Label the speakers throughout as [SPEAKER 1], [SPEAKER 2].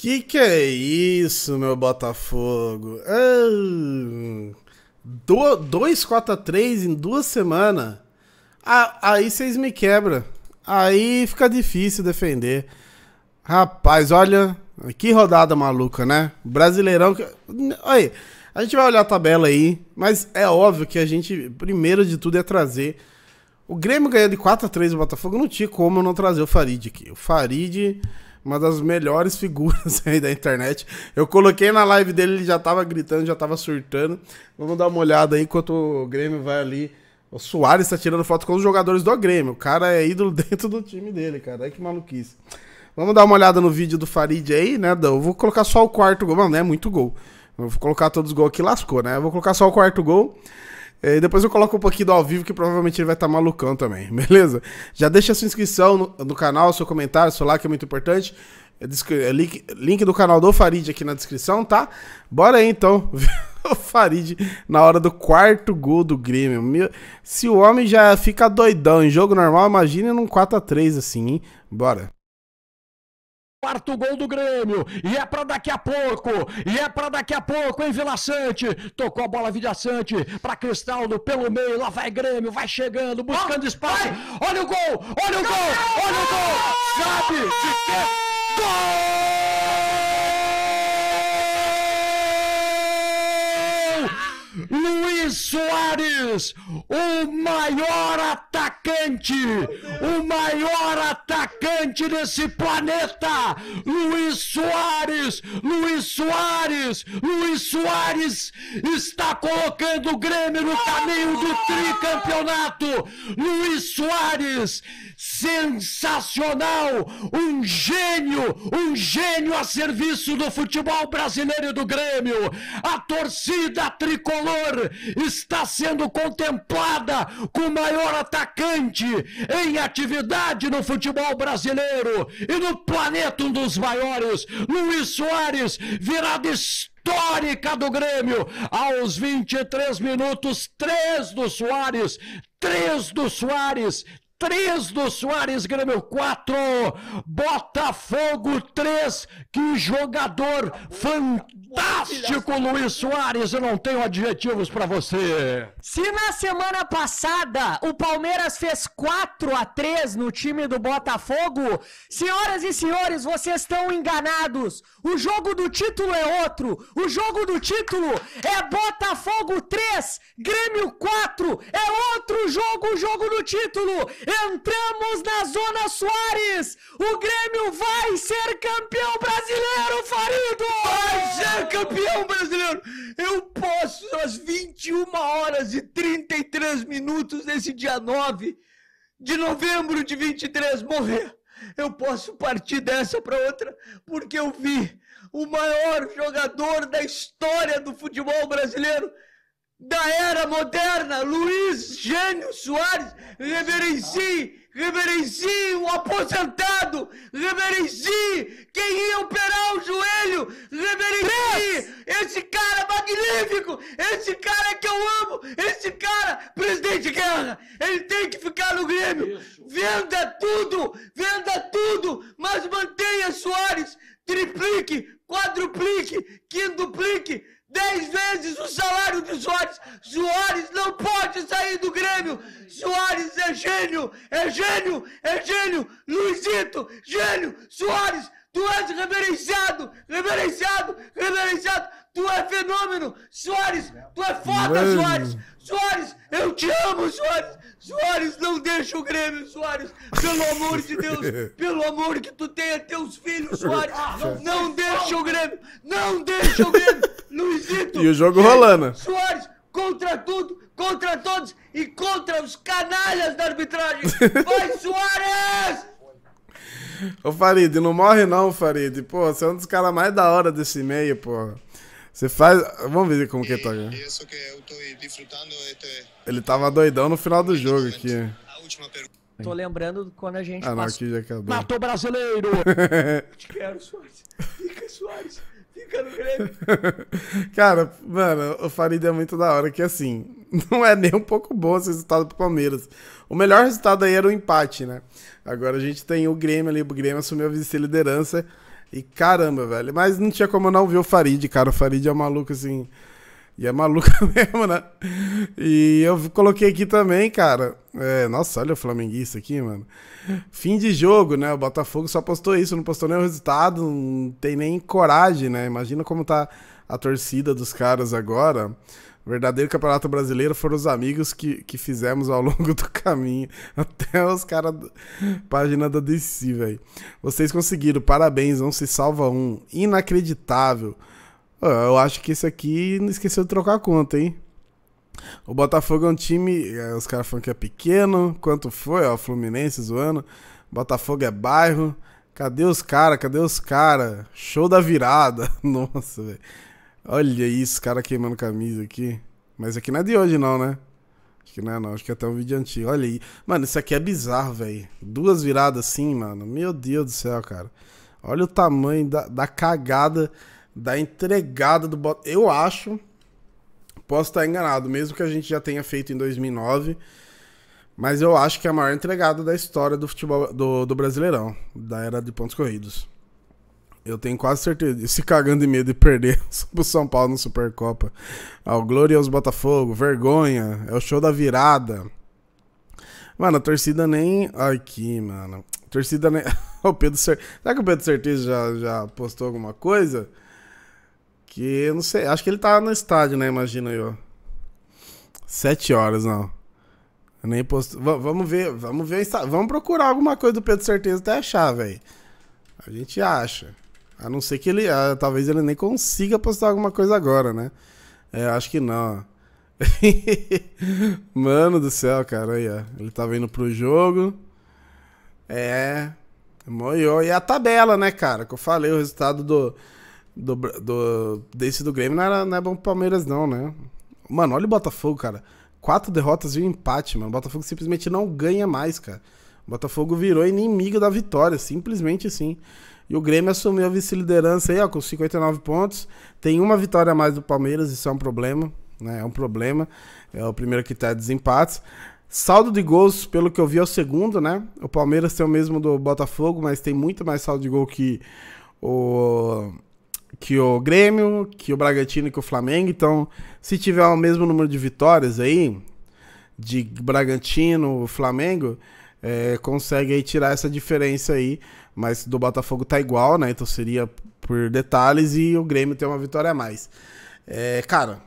[SPEAKER 1] Que que é isso, meu Botafogo? Ah, do, 4 a 3 em duas semanas. Ah, aí vocês me quebram. Aí fica difícil defender. Rapaz, olha, que rodada maluca, né? Brasileirão. Olha, a gente vai olhar a tabela aí, mas é óbvio que a gente, primeiro de tudo, é trazer. O Grêmio ganhou de 4 a 3 o Botafogo, não tinha como eu não trazer o Farid aqui. O Farid uma das melhores figuras aí da internet. Eu coloquei na live dele, ele já tava gritando, já tava surtando. Vamos dar uma olhada aí enquanto o Grêmio vai ali. O Soares tá tirando foto com os jogadores do Grêmio. O cara é ídolo dentro do time dele, cara. Aí que maluquice. Vamos dar uma olhada no vídeo do Farid aí, né? Eu vou colocar só o quarto gol. Mano, é muito gol. Eu vou colocar todos os gols aqui, lascou, né? Eu vou colocar só o quarto gol. É, depois eu coloco um pouquinho do ao vivo, que provavelmente ele vai estar tá malucão também, beleza? Já deixa a sua inscrição no, no canal, seu comentário, seu like é muito importante. É é link, link do canal do Farid aqui na descrição, tá? Bora aí então o Farid na hora do quarto gol do Grêmio. Meu, se o homem já fica doidão em jogo normal, imagine num 4x3 assim, hein? Bora
[SPEAKER 2] quarto gol do
[SPEAKER 3] Grêmio. E é para daqui a pouco. E é para daqui a pouco, hein, Vila Sante? Tocou a bola Vila Sante para Cristaldo pelo meio. Lá vai Grêmio, vai chegando, buscando oh, espaço. Vai.
[SPEAKER 2] Olha o gol! Olha o gol! Olha o gol! Sabe de que... Gol!
[SPEAKER 3] Lu Luiz Soares, o maior atacante, o maior atacante desse planeta. Luiz Soares, Luiz Soares, Luiz Soares está colocando o Grêmio no caminho do tricampeonato. Luiz Soares sensacional, um gênio, um gênio a serviço do futebol brasileiro e do Grêmio. A torcida tricolor está sendo contemplada com o maior atacante em atividade no futebol brasileiro e no planeta um dos maiores, Luiz Soares, virada histórica do Grêmio, aos 23 minutos, três do Soares, três do Soares, 3 do Soares, Grêmio 4, Botafogo 3, que jogador fantástico Fantástico, Luiz Soares, eu não tenho adjetivos para você.
[SPEAKER 2] Se na semana passada o Palmeiras fez 4 a 3 no time do Botafogo, senhoras e senhores, vocês estão enganados. O jogo do título é outro. O jogo do título é Botafogo 3, Grêmio 4. É outro jogo, o jogo do título. Entramos na zona Soares. O Grêmio vai ser campeão brasileiro, Farido! campeão brasileiro. Eu posso, às 21 horas e 33 minutos desse dia 9 de novembro de 23, morrer. Eu posso partir dessa para outra, porque eu vi o maior jogador da história do futebol brasileiro da era moderna, Luiz Gênio Soares, reverencie, reverencie o aposentado, reverencie quem ia operar o joelho, reverencie esse cara magnífico, esse cara que eu amo, esse cara, presidente Guerra, ele tem que ficar no Grêmio, venda tudo, venda tudo, mas mantenha Soares, triplique, quadruplique, quintuplique, Dez vezes o salário de Soares. Soares não pode sair do Grêmio. Soares é gênio, é gênio, é gênio. Luizito, gênio. Soares, tu és reverenciado, reverenciado, reverenciado. Tu é fenômeno. Soares, tu é foda, Mano. Soares. Soares, eu te amo, Soares. Soares, não deixa o Grêmio, Soares. Pelo amor de Deus, pelo amor que tu tenha teus filhos, Soares. Ah, não, não deixa o Grêmio, não deixa o Grêmio. Luizito. E o jogo rolando. Soares contra tudo, contra todos e contra os canalhas da arbitragem. Vai, Soares!
[SPEAKER 1] Ô Farid, não morre não, Farid. Pô, você é um dos caras mais da hora desse meio, pô. Você faz. Vamos ver como e, que tá. Né? Isso que eu tô Este... Ele tava doidão no final do jogo aqui. A última pergunta. Tô
[SPEAKER 2] lembrando quando a gente ah, não, aqui já acabou. matou brasileiro. eu te quero, Soares. Fica, Soares. Fica no Grêmio.
[SPEAKER 1] Cara, mano, o Farid é muito da hora, que assim, não é nem um pouco bom esse resultado pro Palmeiras. O melhor resultado aí era o empate, né? Agora a gente tem o Grêmio ali, o Grêmio assumiu a vice-liderança. E caramba, velho. Mas não tinha como não ver o Farid, cara. O Farid é um maluco, assim, e é maluca mesmo, né? E eu coloquei aqui também, cara. É, nossa, olha o flamenguista aqui, mano. Fim de jogo, né? O Botafogo só postou isso, não postou nenhum resultado, não tem nem coragem, né? Imagina como tá a torcida dos caras agora. verdadeiro campeonato brasileiro foram os amigos que, que fizemos ao longo do caminho. Até os caras. Página da DC, velho. Vocês conseguiram, parabéns, não se salva um. Inacreditável. Eu acho que esse aqui não esqueceu de trocar a conta, hein? O Botafogo é um time. É, os caras falam que é pequeno. Quanto foi? Ó, Fluminense zoando. Botafogo é bairro. Cadê os caras? Cadê os caras? Show da virada. Nossa, velho. Olha isso, cara queimando camisa aqui. Mas aqui não é de hoje, não, né? Acho que não é, não. Acho que é até um vídeo antigo. Olha aí. Mano, isso aqui é bizarro, velho. Duas viradas assim, mano. Meu Deus do céu, cara. Olha o tamanho da, da cagada da entregada do Botafogo. Eu acho, posso estar enganado, mesmo que a gente já tenha feito em 2009, mas eu acho que é a maior entregada da história do futebol do, do Brasileirão, da era de pontos corridos. Eu tenho quase certeza. Se cagando de medo de perder o São Paulo no Supercopa. Ao ah, glorioso Botafogo, vergonha, é o show da virada. Mano, a torcida nem. Aqui, mano. A torcida nem. o Pedro Cer... Será que o Pedro Certeza já, já postou alguma coisa? Que não sei, acho que ele tá no estádio, né? Imagina eu. Sete horas, não. Eu nem posto. V vamos ver, vamos ver. Vamos procurar alguma coisa do Pedro Certeza até achar, velho. A gente acha. A não ser que ele. Ah, talvez ele nem consiga postar alguma coisa agora, né? É, acho que não. Mano do céu, cara. Aí, ó. Ele tá vindo pro jogo. É. Moiou. E a tabela, né, cara? Que eu falei, o resultado do do, do, desse do Grêmio não, era, não é bom pro Palmeiras, não, né? Mano, olha o Botafogo, cara. Quatro derrotas e um empate, mano. O Botafogo simplesmente não ganha mais, cara. O Botafogo virou inimigo da vitória, simplesmente assim. E o Grêmio assumiu a vice-liderança aí, ó, com 59 pontos. Tem uma vitória a mais do Palmeiras, isso é um problema, né? É um problema. É o primeiro que tá é desempates. Saldo de gols, pelo que eu vi, é o segundo, né? O Palmeiras tem o mesmo do Botafogo, mas tem muito mais saldo de gol que o que o Grêmio, que o Bragantino e que o Flamengo. Então, se tiver o mesmo número de vitórias aí, de Bragantino, Flamengo, é, consegue aí tirar essa diferença aí. Mas do Botafogo tá igual, né? Então seria por detalhes e o Grêmio tem uma vitória a mais. É, cara,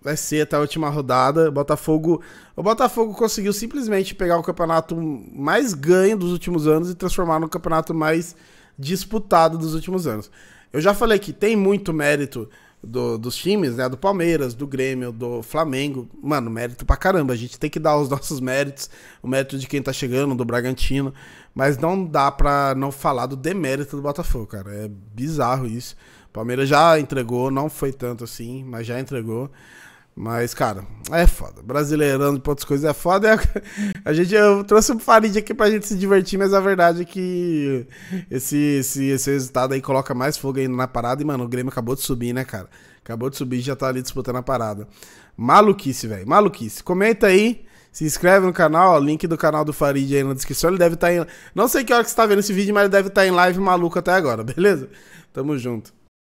[SPEAKER 1] vai ser até a última rodada. Botafogo, o Botafogo conseguiu simplesmente pegar o campeonato mais ganho dos últimos anos e transformar no campeonato mais disputado dos últimos anos. Eu já falei que tem muito mérito do, dos times, né? Do Palmeiras, do Grêmio, do Flamengo. Mano, mérito pra caramba. A gente tem que dar os nossos méritos, o mérito de quem tá chegando, do Bragantino. Mas não dá pra não falar do demérito do Botafogo, cara. É bizarro isso. O Palmeiras já entregou, não foi tanto assim, mas já entregou. Mas, cara, é foda. Brasileirando pra outras coisas é foda. É a gente, eu trouxe o um Farid aqui pra gente se divertir, mas a verdade é que esse, esse, esse resultado aí coloca mais fogo ainda na parada. E, mano, o Grêmio acabou de subir, né, cara? Acabou de subir e já tá ali disputando a parada. Maluquice, velho. Maluquice. Comenta aí. Se inscreve no canal, ó, link do canal do Farid aí na descrição. Ele deve estar tá em. Não sei que hora que você tá vendo esse vídeo, mas ele deve estar tá em live maluco até agora, beleza? Tamo junto.